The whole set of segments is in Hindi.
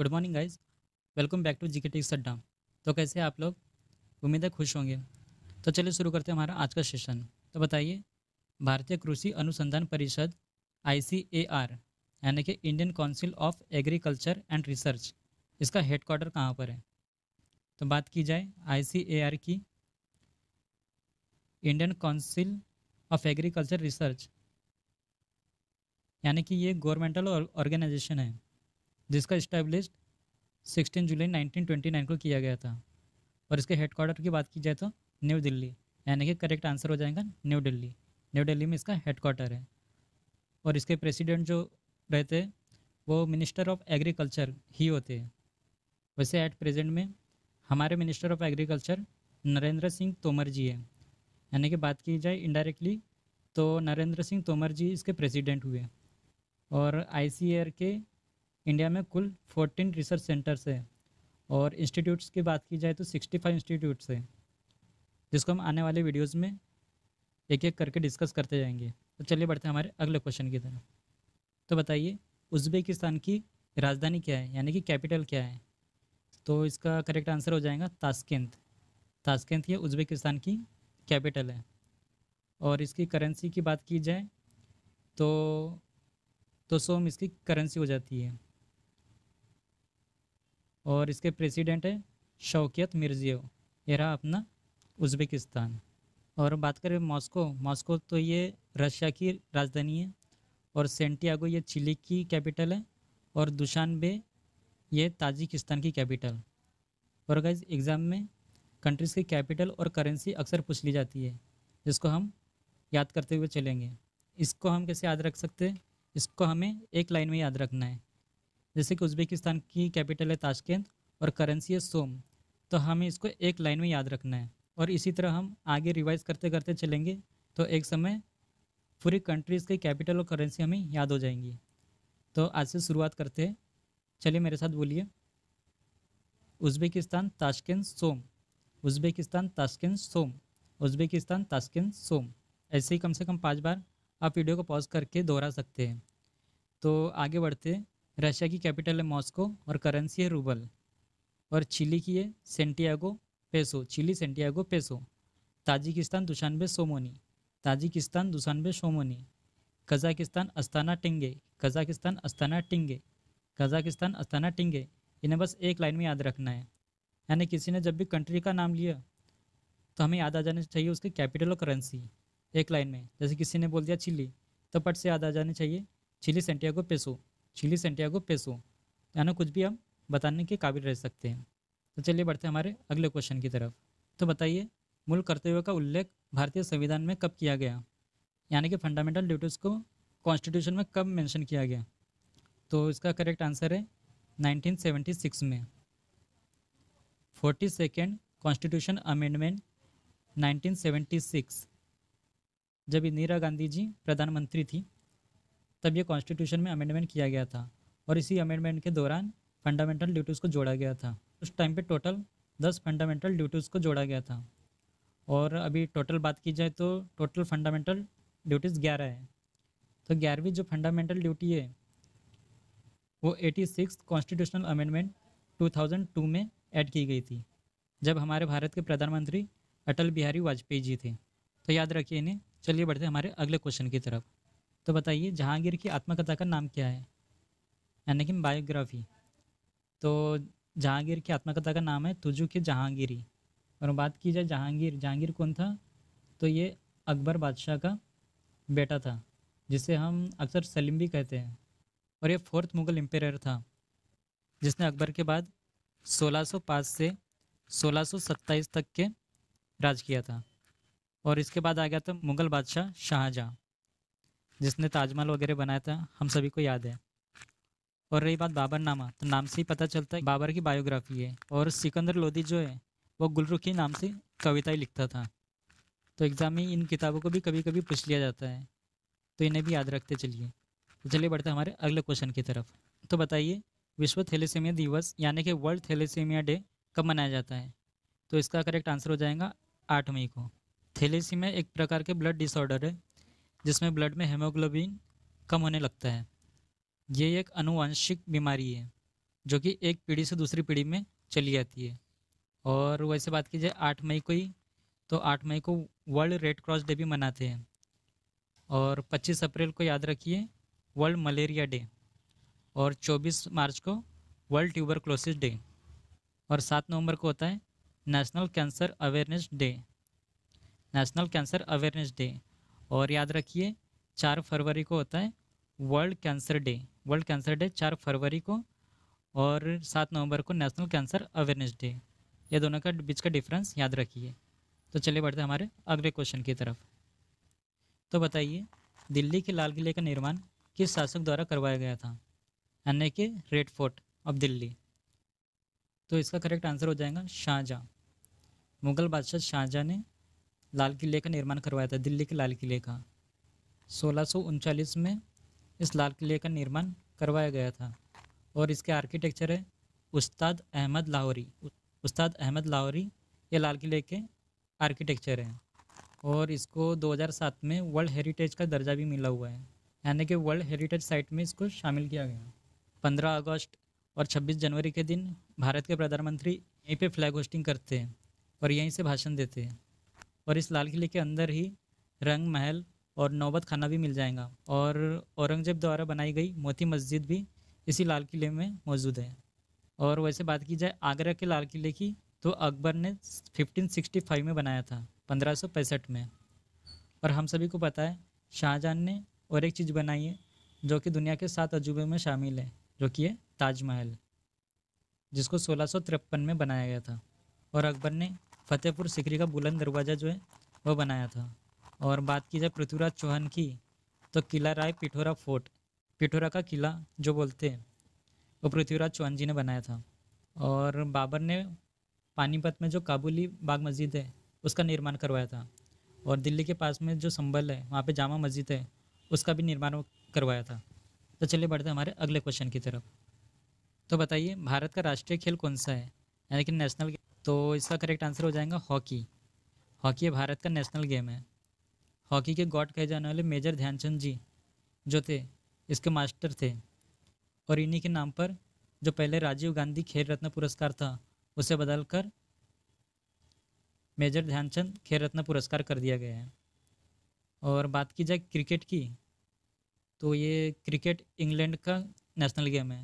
good morning guys welcome back to G K tricks तो कैसे आप लोग उम्मीद है खुश होंगे तो चलिए शुरू करते हैं हमारा आज का सेशन तो बताइए भारतीय कृषि अनुसंधान परिषद आई सी ए आर यानी कि Indian council of agriculture and research इसका हेडक्वार्टर कहाँ पर है तो बात की जाए आई सी ए आर की Indian council of agriculture research यानी कि ये गवर्नमेंटल ऑर्गेनाइजेशन है जिसका इस्टेब्लिश 16 जुलाई 1929 को किया गया था और इसके हेडक्वार्टर की बात की जाए तो न्यू दिल्ली यानी कि करेक्ट आंसर हो जाएगा न्यू दिल्ली न्यू दिल्ली में इसका हेडक्वार्टर है और इसके प्रेसिडेंट जो रहते वो मिनिस्टर ऑफ एग्रीकल्चर ही होते हैं वैसे एट प्रेजेंट में हमारे minister of agriculture Narendra Singh Tomar ji हैं यानी कि बात की जाए इनडायरेक्टली तो नरेंद्र सिंह तोमर जी इसके प्रेसिडेंट हुए और आई के इंडिया में कुल फोर्टीन रिसर्च सेंटर्स है और इंस्टीट्यूट्स की बात की जाए तो सिक्सटी फाइव इंस्टीट्यूट्स हैं जिसको हम आने वाले वीडियोज़ में एक एक करके डिस्कस करते जाएंगे तो चलिए बढ़ते हैं हमारे अगले क्वेश्चन की तरफ तो बताइए उज्बेकिस्तान की राजधानी क्या है यानी कि कैपिटल क्या है तो इसका करेक्ट आंसर हो जाएगा ताशकंद ताशकंद ये उज्बेकिस्तान की कैपिटल है और इसकी करेंसी की बात की जाए तो तो सोम इसकी करेंसी हो जाती है और इसके प्रेसिडेंट है शौकियत मिर्जियो ये रहा अपना उज़्बेकिस्तान और बात करें मॉस्को मॉस्को तो ये रशिया की राजधानी है और सेंटियागो ये चिली की कैपिटल है और दुशानबे ये ताजिकिस्तान की कैपिटल और इस एग्ज़ाम में कंट्रीज़ की कैपिटल और करेंसी अक्सर पूछ ली जाती है जिसको हम याद करते हुए चलेंगे इसको हम कैसे याद रख सकते हैं इसको हमें एक लाइन में याद रखना है जैसे कि उज़्बेकिस्तान की कैपिटल है ताशकंद और करेंसी है सोम तो हमें इसको एक लाइन में याद रखना है और इसी तरह हम आगे रिवाइज करते करते चलेंगे तो एक समय पूरी कंट्रीज़ के कैपिटल और करेंसी हमें याद हो जाएंगी तो आज से शुरुआत करते हैं चलिए मेरे साथ बोलिए Uzbekistan Tashkent som Uzbekistan Tashkent som Uzbekistan Tashkent som ऐसे ही कम से कम पाँच बार आप वीडियो को पॉज करके दोहरा सकते हैं तो आगे बढ़ते हैं रशिया की कैपिटल है मॉस्को और करेंसी है रूबल और चिली की है Santiago peso Chile Santiago peso Tajikistan Dushanbe somoni Tajikistan Dushanbe somoni Kazakhstan Astana tenge Kazakhstan Astana tenge Kazakhstan Astana tenge इन्हें बस एक लाइन में याद रखना है यानी किसी ने जब भी कंट्री का नाम लिया तो हमें याद आ जाना चाहिए उसकी कैपिटल और करेंसी एक लाइन में जैसे किसी ने बोल दिया चिली तो पट से याद आ जाना चाहिए Chile Santiago peso Chile Santiago peso यानी कुछ भी हम बताने के काबिल रह सकते हैं तो चलिए बढ़ते हैं हमारे अगले क्वेश्चन की तरफ तो बताइए मूल कर्तव्यों का उल्लेख भारतीय संविधान में कब किया गया यानी कि फंडामेंटल ड्यूटीज़ को कॉन्स्टिट्यूशन में कब मेंशन किया गया तो इसका करेक्ट आंसर है 1976 में फोर्टी सेकेंड कॉन्स्टिट्यूशन अमेंडमेंट 1976 जब इंदिरा गांधी जी प्रधानमंत्री थी तब ये कॉन्स्टिट्यूशन में अमेंडमेंट किया गया था और इसी अमेंडमेंट के दौरान फंडामेंटल ड्यूटीज़ को जोड़ा गया था उस टाइम पे टोटल दस फंडामेंटल ड्यूटीज़ को जोड़ा गया था और अभी टोटल बात की जाए तो टोटल फंडामेंटल ड्यूटीज़ ग्यारह है तो ग्यारहवीं जो फंडामेंटल ड्यूटी है वो eighty six constitutional amendment two thousand two में ऐड की गई थी जब हमारे भारत के प्रधानमंत्री अटल बिहारी वाजपेयी जी थे तो याद रखिए इन्हें चलिए बढ़ते हमारे अगले क्वेश्चन की तरफ तो बताइए जहांगीर की आत्मकथा का नाम क्या है यानी कि बायोग्राफी तो जहांगीर की आत्मकथा का नाम है तुजु की जहांगीरी और बात की जाए जहांगीर जहांगीर कौन था तो ये अकबर बादशाह का बेटा था जिसे हम अक्सर सलीम भी कहते हैं और ये फोर्थ मुग़ल एम्पेयर था जिसने अकबर के बाद 1605 से 1627 तक के राज किया था और इसके बाद आ गया था मुग़ल बादशाह शाहजहाँ जिसने ताजमहल वगैरह बनाया था हम सभी को याद है और रही बात बाबर नामा तो नाम से ही पता चलता है बाबर की बायोग्राफी है और सिकंदर लोधी जो है वो गुलरुखी नाम से ही लिखता था तो एग्ज़ाम में इन किताबों को भी कभी कभी पूछ लिया जाता है तो इन्हें भी याद रखते चलिए तो चलिए बढ़ते हमारे अगले क्वेश्चन की तरफ तो बताइए विश्व थैलेसेमिया दिवस यानी कि वर्ल्ड थैलेसेमिया डे कब मनाया जाता है तो इसका करेक्ट आंसर हो जाएगा आठ मई को थैलेसीमिया एक प्रकार के ब्लड डिसऑर्डर है जिसमें ब्लड में हेमोग्लोबिन कम होने लगता है ये एक अनुवांशिक बीमारी है जो कि एक पीढ़ी से दूसरी पीढ़ी में चली जाती है और वैसे बात की जाए आठ मई को ही तो आठ मई को वर्ल्ड रेड क्रॉस डे भी मनाते हैं और पच्चीस अप्रैल को याद रखिए वर्ल्ड मलेरिया डे और चौबीस मार्च को वर्ल्ड क्लोसिस डे और सात नवंबर को होता है national cancer awareness day national cancer awareness day और याद रखिए चार फरवरी को होता है world cancer day world cancer day चार फरवरी को और सात नवंबर को नेशनल कैंसर अवेयरनेस डे ये दोनों का बीच का डिफरेंस याद रखिए तो चलिए बढ़ते हैं हमारे अगले क्वेश्चन की तरफ तो बताइए दिल्ली के लाल किले का निर्माण किस शासक द्वारा करवाया गया था यानी कि रेड फोर्ट ऑफ दिल्ली तो इसका करेक्ट आंसर हो जाएगा शाहजहाँ मुगल बादशाह शाहजहाँ ने लाल किले का निर्माण करवाया था दिल्ली के लाल किले का सोलह में इस लाल किले का निर्माण करवाया गया था और इसके आर्किटेक्चर है उस्ताद अहमद लाहौरी उस्ताद अहमद लाहौरी ये लाल किले के आर्किटेक्चर हैं और इसको 2007 में वर्ल्ड हेरिटेज का दर्जा भी मिला हुआ है यानी कि वर्ल्ड हेरिटेज साइट में इसको शामिल किया गया 15 अगस्त और 26 जनवरी के दिन भारत के प्रधानमंत्री यहीं पे फ्लैग होस्टिंग करते हैं और यहीं से भाषण देते हैं और इस लाल किले के अंदर ही रंग महल और नौबत खाना भी मिल जाएगा और औरंगजेब द्वारा बनाई गई मोती मस्जिद भी इसी लाल किले में मौजूद है और वैसे बात की जाए आगरा के लाल किले की तो अकबर ने 1565 में बनाया था पैंसठ में और हम सभी को पता है शाहजहाँ ने और एक चीज़ बनाई है जो कि दुनिया के सात अजूबे में शामिल है जो कि है ताजमहल जिसको सोलह में बनाया गया था और अकबर ने फतेहपुर सिकरी का बुलंद दरवाज़ा जो है वह बनाया था और बात की जाए पृथ्वीराज चौहान की तो किला राय पिठोरा फोर्ट पिठोरा का किला जो बोलते हैं वो पृथ्वीराज चौहान जी ने बनाया था और बाबर ने पानीपत में जो काबुली बाग मस्जिद है उसका निर्माण करवाया था और दिल्ली के पास में जो संबल है वहाँ पे जामा मस्जिद है उसका भी निर्माण करवाया था तो चलिए बढ़ते हमारे अगले क्वेश्चन की तरफ तो बताइए भारत का राष्ट्रीय खेल कौन सा है यानी कि नेशनल तो इसका करेक्ट आंसर हो जाएगा हॉकी हॉकी भारत का नेशनल गेम है हॉकी के गॉड कहे जाने वाले मेजर ध्यानचंद जी जो थे इसके मास्टर थे और इन्हीं के नाम पर जो पहले राजीव गांधी खेल रत्न पुरस्कार था उसे बदलकर मेजर ध्यानचंद खेल रत्न पुरस्कार कर दिया गया है और बात की जाए क्रिकेट की तो ये क्रिकेट इंग्लैंड का नेशनल गेम है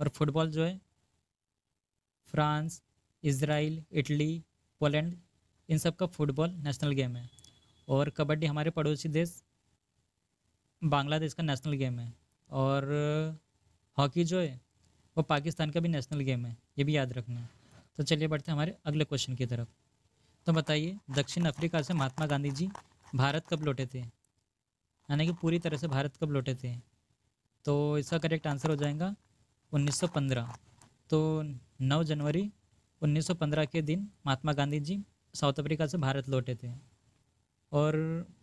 और फुटबॉल जो है फ्रांस इसराइल इटली पोलैंड इन सब का फुटबॉल नेशनल गेम है और कबड्डी हमारे पड़ोसी देश बांग्लादेश का नेशनल गेम है और हॉकी जो है वो पाकिस्तान का भी नेशनल गेम है ये भी याद रखना तो चलिए बढ़ते हैं हमारे अगले क्वेश्चन की तरफ तो बताइए दक्षिण अफ्रीका से महात्मा गांधी जी भारत कब लौटे थे यानी कि पूरी तरह से भारत कब लौटे थे तो इसका करेक्ट आंसर हो जाएगा 1915 तो 9 जनवरी 1915 के दिन महात्मा गांधी जी साउथ अफ्रीका से भारत लौटे थे और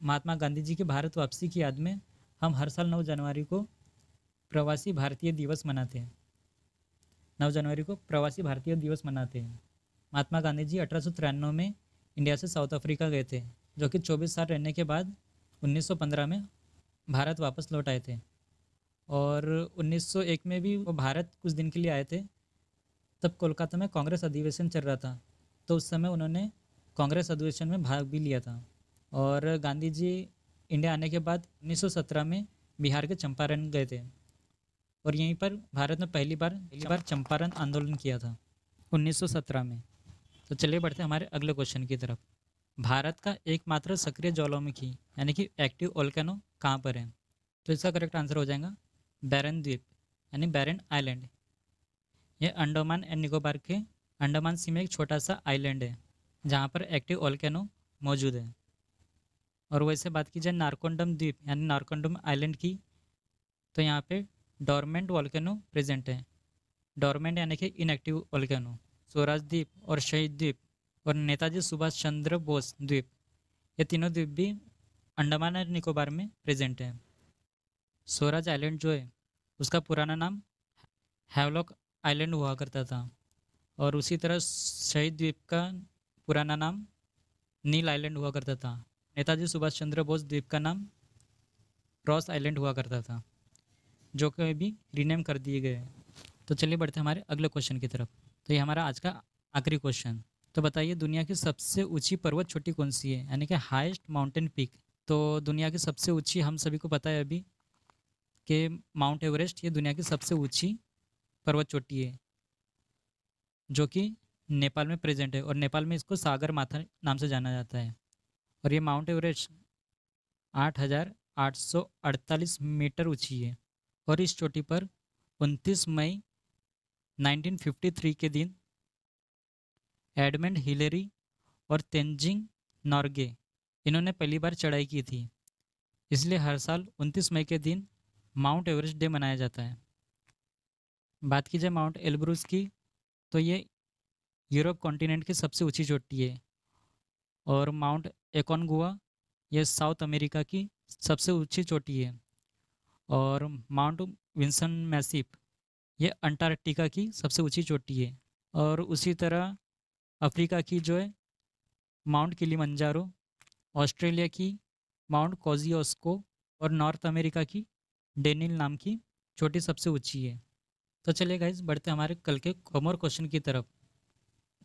महात्मा गांधी जी की भारत वापसी की याद में हम हर साल 9 जनवरी को प्रवासी भारतीय दिवस मनाते हैं 9 जनवरी को प्रवासी भारतीय दिवस मनाते हैं महात्मा गांधी जी अठारह में इंडिया से साउथ अफ्रीका गए थे जो कि 24 साल रहने के बाद 1915 में भारत वापस लौट आए थे और 1901 में भी वो भारत कुछ दिन के लिए आए थे तब कोलकाता में कांग्रेस अधिवेशन चल रहा था तो उस समय उन्होंने कांग्रेस अधिवेशन में भाग भी लिया था और गांधी जी इंडिया आने के बाद 1917 में बिहार के चंपारण गए थे और यहीं पर भारत ने पहली बार पहली बार चंपारण आंदोलन किया था 1917 में तो चलिए बढ़ते हमारे अगले क्वेश्चन की तरफ भारत का एकमात्र सक्रिय ज्वालामुखी यानी कि एक्टिव ओल्केनो कहाँ पर है तो इसका करेक्ट आंसर हो जाएगा बैरन द्वीप यानी बैरन आइलैंड ये अंडोमान एंड निकोबार के अंडोमान सी में एक छोटा सा आइलैंड है जहाँ पर एक्टिव ऑलकैनो मौजूद है और वैसे बात की जाए नारकोंडम द्वीप यानी नारकोंडम आइलैंड की तो यहाँ पे डोरमेंट वॉलकैनो प्रेजेंट है डोरमेंट यानी कि इनएक्टिव वॉलकैनो स्वराज द्वीप और शहीद द्वीप और नेताजी सुभाष चंद्र बोस द्वीप ये तीनों द्वीप भी अंडमान और निकोबार में प्रेजेंट है स्वराज आइलैंड जो है उसका पुराना नाम हैवलॉक आइलैंड हुआ करता था और उसी तरह शहीद द्वीप का पुराना नाम नील आइलैंड हुआ करता था नेताजी सुभाष चंद्र बोस द्वीप का नाम रॉस आइलैंड हुआ करता था जो कि अभी रीनेम कर दिए गए तो चलिए बढ़ते हमारे अगले क्वेश्चन की तरफ तो ये हमारा आज का आखिरी क्वेश्चन तो बताइए दुनिया की सबसे ऊंची पर्वत छोटी कौन सी है यानी कि हाईएस्ट माउंटेन पीक तो दुनिया की सबसे ऊंची हम सभी को पता है अभी कि माउंट एवरेस्ट ये दुनिया की सबसे ऊंची पर्वत चोटी है जो कि नेपाल में प्रेजेंट है और नेपाल में इसको सागर माथा नाम से जाना जाता है और ये माउंट एवरेस्ट अड़तालीस मीटर ऊंची है और इस चोटी पर 29 मई 1953 के दिन एडमंड हिलेरी और तेंजिंग नॉर्गे इन्होंने पहली बार चढ़ाई की थी इसलिए हर साल 29 मई के दिन माउंट एवरेस्ट डे मनाया जाता है बात की जाए माउंट एल्ब्रूस की तो ये यूरोप कॉन्टिनेंट की सबसे ऊंची चोटी है और माउंट एकॉनगुआ यह साउथ अमेरिका की सबसे ऊंची चोटी है और माउंट विंसन मैसिप यह अंटार्कटिका की सबसे ऊंची चोटी है और उसी तरह अफ्रीका की जो है माउंट किली ऑस्ट्रेलिया की माउंट कोजियोस्को और नॉर्थ अमेरिका की डेनिल नाम की चोटी सबसे ऊंची है तो चलिए गाइज बढ़ते हमारे कल के होमवर्क क्वेश्चन की तरफ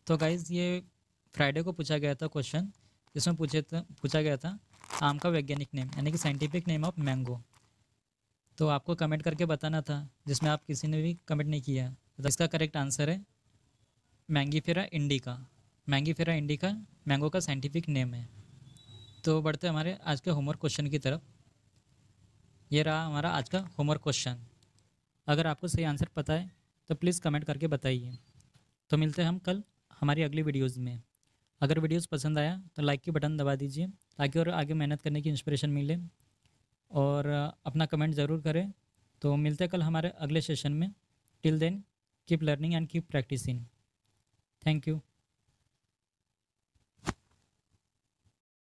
तो गाइज ये फ्राइडे को पूछा गया था क्वेश्चन जिसमें पूछे था पूछा गया था आम का वैज्ञानिक नेम यानी कि साइंटिफिक नेम ऑफ मैंगो तो आपको कमेंट करके बताना था जिसमें आप किसी ने भी कमेंट नहीं किया तो इसका करेक्ट आंसर है Mangifera indica Mangifera indica mango का साइंटिफिक नेम है तो बढ़ते हमारे आज के होमवर्क क्वेश्चन की तरफ ये रहा हमारा आज का होमवर्क क्वेश्चन अगर आपको सही आंसर पता है तो प्लीज़ कमेंट करके बताइए तो मिलते हैं हम कल हमारी अगली वीडियोज़ में अगर वीडियोस पसंद आया तो लाइक की बटन दबा दीजिए ताकि और आगे मेहनत करने की इंस्पिरेशन मिले और अपना कमेंट ज़रूर करें तो मिलते कल हमारे अगले सेशन में till then keep learning and keep practising thank you